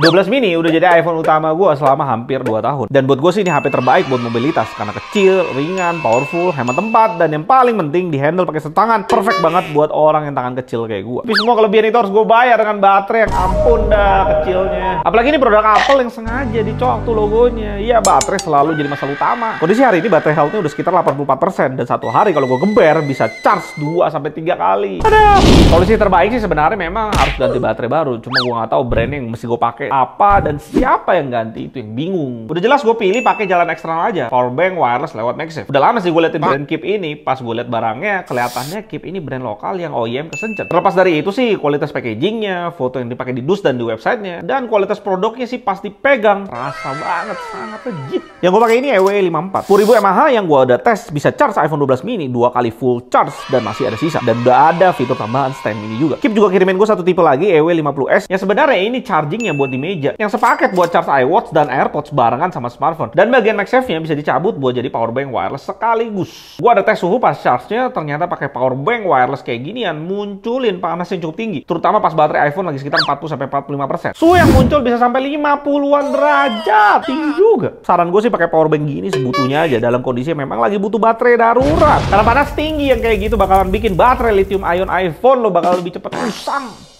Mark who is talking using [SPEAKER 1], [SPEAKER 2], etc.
[SPEAKER 1] 12 mini udah jadi iPhone utama gue selama hampir 2 tahun. Dan buat gue sih ini HP terbaik buat mobilitas. Karena kecil, ringan, powerful, hemat tempat, dan yang paling penting di handle pakai setangan. Perfect banget buat orang yang tangan kecil kayak gue. Tapi semua kelebihan itu harus gue bayar dengan baterai yang ampun dah kecilnya. Apalagi ini produk Apple yang sengaja dicok tuh logonya. Iya baterai selalu jadi masalah utama. Kondisi hari ini baterai healthnya udah sekitar 84% dan satu hari kalau gue geber bisa charge 2 sampai 3 kali. Ada Solusi terbaik sih sebenarnya memang harus ganti baterai baru. Cuma gue gak tahu brand yang mesti gue pakai apa dan siapa yang ganti itu yang bingung. Udah jelas gue pilih pakai jalan eksternal aja. Power bank wireless lewat MagSafe. Udah lama sih gue liatin brand Keep ini. Pas gue liat barangnya kelihatannya Keep ini brand lokal yang OEM kesencet. Terlepas dari itu sih kualitas packagingnya, foto yang dipakai di dus dan di websitenya, dan kualitas produknya sih pasti pegang. Rasa banget, sangat legit. Yang gue pakai ini EWE 54 10.000 mAh yang gue udah tes bisa charge iPhone 12 mini dua kali full charge dan masih ada sisa. Dan udah ada fitur tambahan stand mini juga. Keep juga kirimin gue satu tipe lagi EWE 50 s Ya sebenarnya ini chargingnya buat di meja yang sepaket buat charge iWatch dan AirPods barengan sama smartphone. Dan bagian MagSafe-nya bisa dicabut buat jadi power bank wireless sekaligus. Gua ada tes suhu pas charge-nya ternyata pakai power bank wireless kayak ginian munculin panas yang cukup tinggi, terutama pas baterai iPhone lagi sekitar 40 sampai 45%. Suhu yang muncul bisa sampai 50-an derajat. Tinggi juga. Saran gue sih pakai power bank gini sebutunya aja dalam kondisi memang lagi butuh baterai darurat. Karena panas tinggi yang kayak gitu bakalan bikin baterai lithium ion iPhone lo bakal lebih cepat rusak.